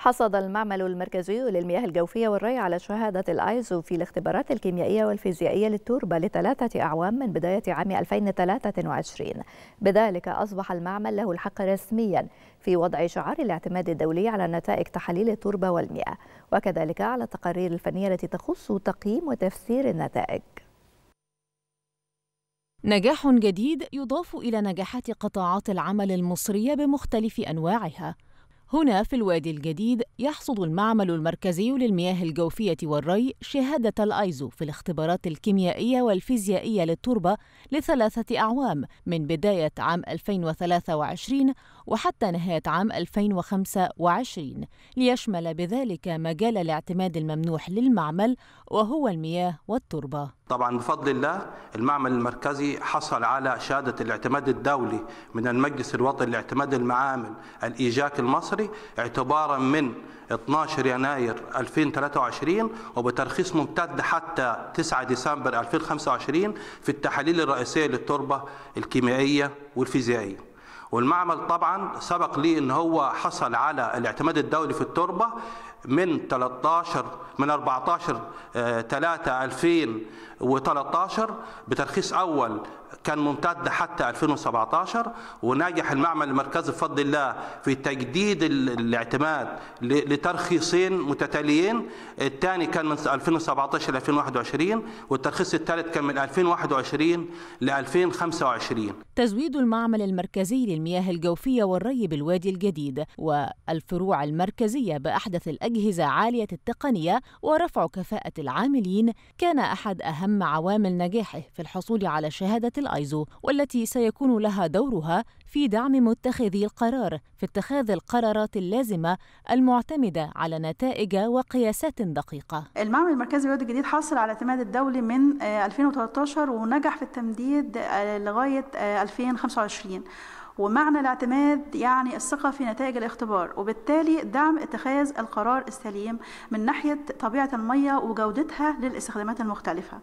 حصد المعمل المركزي للمياه الجوفية والري على شهادة الآيزو في الاختبارات الكيميائية والفيزيائية للتربة لثلاثة أعوام من بداية عام 2023 بذلك أصبح المعمل له الحق رسميا في وضع شعار الاعتماد الدولي على نتائج تحاليل التربة والمياه وكذلك على التقارير الفنية التي تخص تقييم وتفسير النتائج نجاح جديد يضاف إلى نجاحات قطاعات العمل المصرية بمختلف أنواعها هنا في الوادي الجديد يحصد المعمل المركزي للمياه الجوفية والري شهادة الأيزو في الاختبارات الكيميائية والفيزيائية للتربة لثلاثة أعوام من بداية عام 2023 وحتى نهاية عام 2025 ليشمل بذلك مجال الاعتماد الممنوح للمعمل وهو المياه والتربة طبعا بفضل الله المعمل المركزي حصل على شهادة الاعتماد الدولي من المجلس الوطني لاعتماد المعامل الإيجاك المصري اعتبارا من 12 يناير 2023 وبترخيص ممتد حتى 9 ديسمبر 2025 في التحاليل الرئيسية للتربة الكيميائية والفيزيائية والمعمل طبعا سبق لي ان هو حصل على الاعتماد الدولي في التربه من 13 من 14 3 2013 بترخيص اول كان ممتد حتى 2017 ونجح المعمل المركزي بفضل الله في تجديد الاعتماد لترخيصين متتاليين الثاني كان من 2017 ل 2021 والترخيص الثالث كان من 2021 ل 2025 تزويد المعمل المركزي للمياه الجوفيه والري بالوادي الجديد والفروع المركزيه باحدث الأجهزة أجهزة عالية التقنية ورفع كفاءة العاملين كان أحد أهم عوامل نجاحه في الحصول على شهادة الأيزو والتي سيكون لها دورها في دعم متخذي القرار في اتخاذ القرارات اللازمة المعتمدة على نتائج وقياسات دقيقة المعمل المركزي الوادي الجديد حصل على الاعتماد الدولي من 2013 آه، ونجح في التمديد آه، لغاية 2025 آه، ومعنى الاعتماد يعني الثقة في نتائج الاختبار وبالتالي دعم اتخاذ القرار السليم من ناحية طبيعة المية وجودتها للاستخدامات المختلفة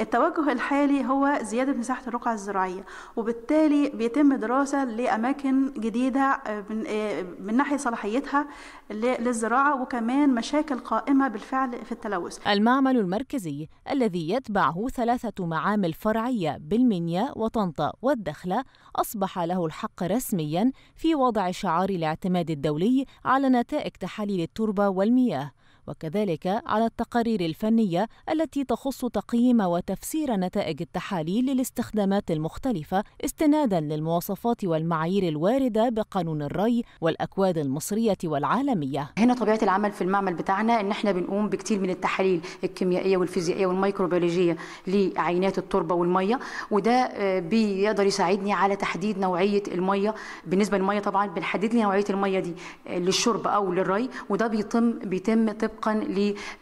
التوجه الحالي هو زيادة مساحة الرقعة الزراعية وبالتالي بيتم دراسة لأماكن جديدة آه، آه، من ناحية صلاحيتها للزراعة وكمان مشاكل قائمة بالفعل في التلوث المعمل المركزي الذي يتبعه ثلاثة معامل فرعية بالمنيا وطنطا والدخلة أصبح له الحق الحق رسميا في وضع شعار الاعتماد الدولي على نتائج تحاليل التربة والمياه وكذلك على التقارير الفنية التي تخص تقييم وتفسير نتائج التحاليل للاستخدامات المختلفة استنادا للمواصفات والمعايير الواردة بقانون الري والأكواد المصرية والعالمية هنا طبيعة العمل في المعمل بتاعنا إن احنا بنقوم بكتير من التحاليل الكيميائية والفيزيائية والميكروبيولوجية لعينات التربة والمية وده آه، بيقدر يساعدني على تحديد نوعية المية بالنسبة للمية طبعا بنحدد لي نوعية المية دي آه، للشرب أو للري وده بيتم بيتم طبق طبقا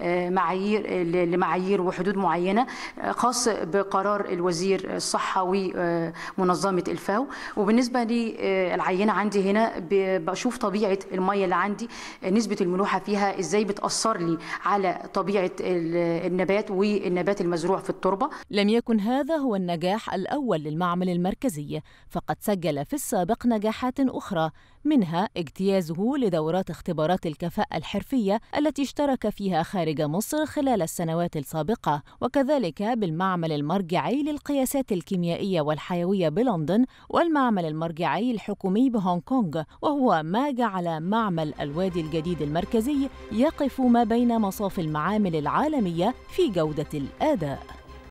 لمعايير لمعايير وحدود معينه خاص بقرار الوزير الصحه آه، ومنظمه الفاو وبالنسبه للعينه عندي هنا بشوف طبيعه الميه اللي عندي نسبه الملوحه فيها ازاي بتاثر لي على طبيعه النبات والنبات المزروع في التربه لم يكن هذا هو النجاح الاول للمعمل المركزي فقد سجل في السابق نجاحات اخرى منها اجتيازه لدورات اختبارات الكفاءه الحرفيه التي اشترك شارك فيها خارج مصر خلال السنوات السابقة وكذلك بالمعمل المرجعي للقياسات الكيميائية والحيوية بلندن والمعمل المرجعي الحكومي بهونغ كونغ وهو ما جعل معمل الوادي الجديد المركزي يقف ما بين مصاف المعامل العالمية في جودة الأداء